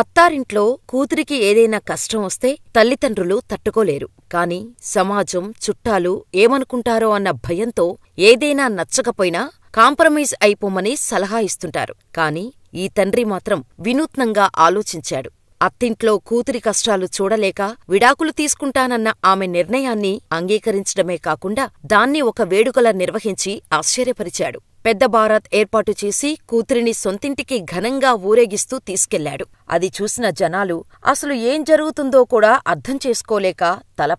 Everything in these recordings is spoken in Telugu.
అత్తారింట్లో కూతురికి ఏదైనా కష్టం వస్తే తల్లిదండ్రులు తట్టుకోలేరు కాని సమాజం చుట్టాలు ఏమనుకుంటారో అన్న భయంతో ఏదైనా నచ్చకపోయినా కాంప్రమైజ్ అయిపోమని సలహా ఇస్తుంటారు కాని ఈ తండ్రి మాత్రం వినూత్నంగా ఆలోచించాడు అత్తింట్లో కూతురి కష్టాలు చూడలేక విడాకులు తీసుకుంటానన్న ఆమె నిర్ణయాన్ని అంగీకరించడమే కాకుండా దాన్ని ఒక వేడుకలా నిర్వహించి ఆశ్చర్యపరిచాడు పెద్ద బారాత్ ఏర్పాటు చేసి కూతురిని సొంతింటికి ఘనంగా ఊరేగిస్తూ తీసుకెళ్లాడు అది చూసిన జనాలు అసలు ఏం జరుగుతుందో కూడా అర్థం చేసుకోలేక తల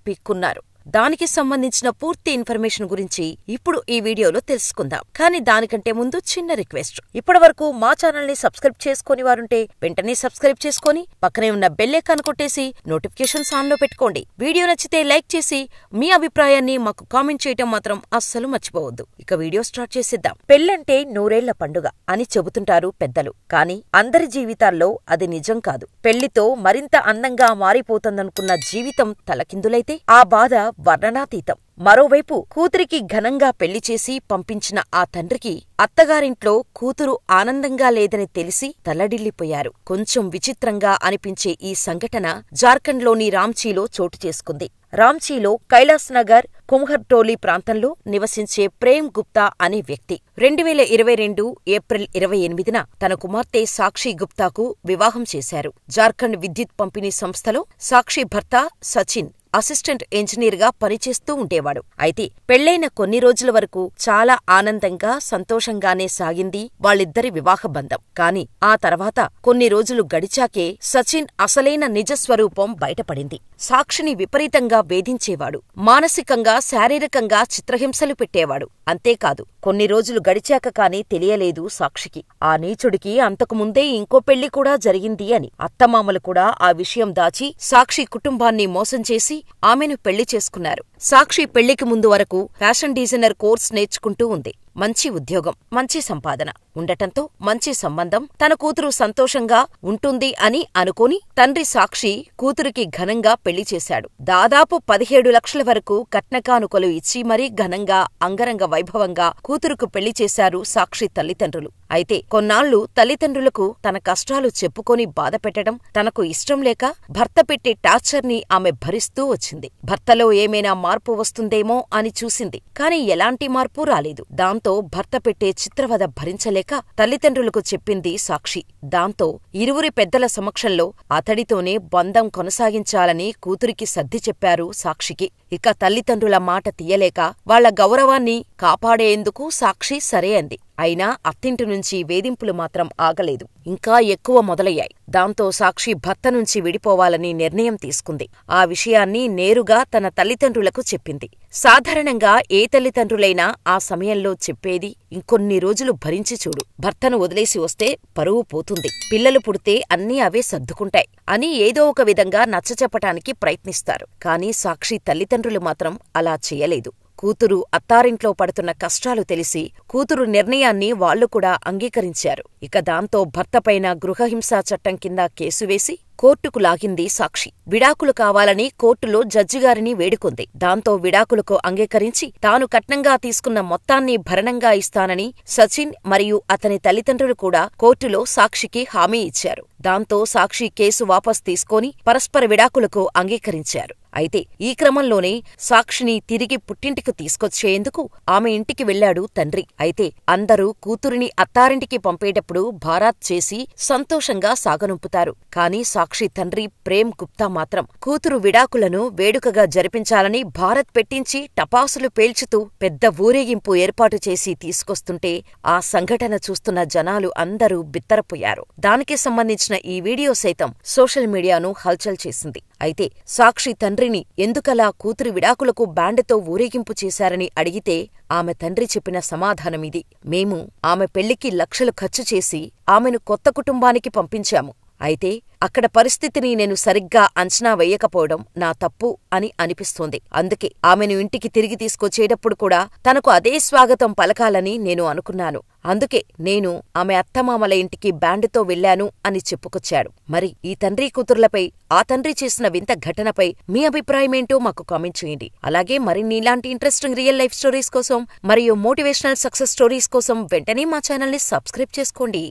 దానికి సంబంధించిన పూర్తి ఇన్ఫర్మేషన్ గురించి ఇప్పుడు ఈ వీడియోలో తెలుసుకుందాం కానీ దానికంటే ముందు చిన్న రిక్వెస్ట్ ఇప్పటి వరకు మా ఛానల్ ని సబ్స్క్రైబ్ చేసుకుని వారుంటే వెంటనే సబ్స్క్రైబ్ చేసుకుని పక్కనే ఉన్న బెల్లే కొట్టేసి నోటిఫికేషన్స్ ఆన్ లో పెట్టుకోండి వీడియో నచ్చితే లైక్ చేసి మీ అభిప్రాయాన్ని మాకు కామెంట్ చేయటం మాత్రం అస్సలు మర్చిపోవద్దు ఇక వీడియో స్టార్ట్ చేసిద్దాం పెళ్ళంటే నూరేళ్ల పండుగ అని చెబుతుంటారు పెద్దలు కానీ అందరి జీవితాల్లో అది నిజం కాదు పెళ్లితో మరింత అందంగా మారిపోతుందనుకున్న జీవితం తలకిందులైతే ఆ బాధ వర్ణనాతీతం మరోవైపు కూతురికి ఘనంగా పెళ్లి చేసి పంపించిన ఆ తండ్రికి అత్తగారింట్లో కూతురు ఆనందంగా లేదని తెలిసి తల్లడిల్లిపోయారు కొంచెం విచిత్రంగా అనిపించే ఈ సంఘటన జార్ఖండ్లోని రాంచీలో చోటు చేసుకుంది రాంచీలో కైలాస్నగర్ కుమ్హర్టోలీ ప్రాంతంలో నివసించే ప్రేమ్ గుప్తా అనే వ్యక్తి రెండువేల ఇరవై రెండు ఏప్రిల్ ఇరవై ఎనిమిదిన తన కుమార్తె సాక్షి గుప్తాకు వివాహం చేశారు జార్ఖండ్ విద్యుత్ పంపిణీ సంస్థలో సాక్షి భర్త సచిన్ అసిస్టెంట్ ఇంజనీర్గా పనిచేస్తూ ఉండేవాడు అయితే పెళ్లైన కొన్ని రోజుల వరకు చాలా ఆనందంగా సంతోషంగానే సాగింది వాళ్ళిద్దరి వివాహ బంధం కాని ఆ తర్వాత కొన్ని రోజులు గడిచాకే సచిన్ అసలైన నిజస్వరూపం బయటపడింది సాక్షిని విపరీతంగా వేధించేవాడు మానసికంగా శారీరకంగా చిత్రహింసలు పెట్టేవాడు అంతేకాదు కొన్ని రోజులు గడిచాక కాని తెలియలేదు సాక్షికి ఆ నీచుడికి అంతకుముందే ఇంకో పెళ్లి కూడా జరిగింది అని అత్తమామలు కూడా ఆ విషయం దాచి సాక్షి కుటుంబాన్ని మోసం చేసి ఆమెను పెళ్లి చేసుకున్నారు సాక్షి పెళ్లికి ముందు వరకు ఫ్యాషన్ డిజైనర్ కోర్స్ నేర్చుకుంటూ ఉంది మంచి ఉద్యోగం మంచి సంపాదన ఉండటంతో మంచి సంబంధం తన కూతురు సంతోషంగా ఉంటుంది అని అనుకుని తండ్రి సాక్షి కూతురికి ఘనంగా పెళ్లి చేశాడు దాదాపు పదిహేడు లక్షల వరకు కట్నకానుకలు ఇచ్చి మరీ ఘనంగా అంగరంగ వైభవంగా కూతురుకు పెళ్లి చేశారు సాక్షి తల్లిదండ్రులు అయితే కొన్నాళ్లు తల్లిదండ్రులకు తన కష్టాలు చెప్పుకొని బాధపెట్టడం తనకు ఇష్టంలేక భర్త పెట్టే టార్చర్ని ఆమె భరిస్తూ వచ్చింది భర్తలో ఏమైనా మార్పు వస్తుందేమో అని చూసింది కాని ఎలాంటి మార్పు రాలేదు దాంతో భర్త పెట్టే చిత్రవద భరించలేక తల్లిదండ్రులకు చెప్పింది సాక్షి దాంతో ఇరువురి పెద్దల సమక్షంలో అతడితోనే బంధం కొనసాగించాలని కూతురికి సర్ది చెప్పారు సాక్షికి ఇక తల్లిదండ్రుల మాట తీయలేక వాళ్ల గౌరవాన్ని కాపాడేందుకు సాక్షి సరే అంది అయినా అత్తింటి నుంచి వేధింపులు మాత్రం ఆగలేదు ఇంకా ఎక్కువ మొదలయ్యాయి దాంతో సాక్షి భర్త నుంచి విడిపోవాలని నిర్ణయం తీసుకుంది ఆ విషయాన్ని నేరుగా తన తల్లిదండ్రులకు చెప్పింది సాధారణంగా ఏ తల్లిదండ్రులైనా ఆ సమయంలో చెప్పేది ఇంకొన్ని రోజులు భరించి చూడు భర్తను వదిలేసి వస్తే పరువు పోతుంది ఉంటుంది పిల్లలు పుడితే అన్నీ అవే సర్దుకుంటాయి అని ఏదో ఒక విధంగా నచ్చచెప్పటానికి ప్రయత్నిస్తారు కానీ సాక్షి తల్లిదండ్రులు మాత్రం అలా చేయలేదు కూతురు అత్తారింట్లో పడుతున్న కష్టాలు తెలిసి కూతురు నిర్ణయాన్ని వాళ్లు కూడా అంగీకరించారు ఇక దాంతో భర్తపైన గృహహింసా చట్టం కింద కేసు వేసి కోర్టుకు లాగింది సాక్షి విడాకులు కావాలని కోర్టులో జడ్జిగారిని వేడుకుంది దాంతో విడాకులకు అంగీకరించి తాను కట్నంగా తీసుకున్న మొత్తాన్ని భరణంగా ఇస్తానని సచిన్ మరియు అతని తల్లిదండ్రులు కూడా కోర్టులో సాక్షికి హామీ ఇచ్చారు దాంతో సాక్షి కేసు వాపస్ తీసుకొని పరస్పర విడాకులకు అంగీకరించారు అయితే ఈ క్రమంలోనే సాక్షిని తిరిగి పుట్టింటికి తీసుకొచ్చేందుకు ఆమె ఇంటికి వెళ్లాడు తండ్రి అయితే అందరూ కూతురిని అత్తారింటికి పంపేటప్పుడు భారాత్ చేసి సంతోషంగా సాగనుంపుతారు కాని సాక్షి తండ్రి ప్రేమ్ గుప్తా మాత్రం కూతురు విడాకులను వేడుకగా జరిపించాలని భారత్ పెట్టించి టపాసులు పేల్చుతూ పెద్ద ఊరేగింపు ఏర్పాటు చేసి తీసుకొస్తుంటే ఆ సంఘటన చూస్తున్న జనాలు అందరూ బిత్తరపోయారు దానికి సంబంధించిన ఈ వీడియో సైతం సోషల్ మీడియాను హల్చల్ చేసింది అయితే సాక్షి తండ్రి తండ్రిని ఎందుకలా కూతురి విడాకులకు బ్యాండ్తో ఊరేగింపు చేశారని అడిగితే ఆమె తండ్రి చెప్పిన సమాధానమిది మేము ఆమె పెళ్లికి లక్షలు ఖర్చు చేసి ఆమెను కొత్త కుటుంబానికి పంపించాము అయితే అక్కడ పరిస్థితిని నేను సరిగ్గా అంచనా వేయకపోవడం నా తప్పు అని అనిపిస్తోంది అందుకే ఆమెను ఇంటికి తిరిగి తీసుకొచ్చేటప్పుడు కూడా తనకు అదే స్వాగతం పలకాలని నేను అనుకున్నాను అందుకే నేను ఆమె అత్తమామల ఇంటికి బ్యాండుతో వెళ్లాను అని చెప్పుకొచ్చాడు మరి ఈ తండ్రి కూతుర్లపై ఆ తండ్రి చేసిన వింత ఘటనపై మీ అభిప్రాయమేంటో మాకు కామెంట్ చేయండి అలాగే మరిన్ని ఇలాంటి ఇంట్రెస్టింగ్ రియల్ లైఫ్ స్టోరీస్ కోసం మరియు మోటివేషనల్ సక్సెస్ స్టోరీస్ కోసం వెంటనే మా ఛానల్ని సబ్స్క్రైబ్ చేసుకోండి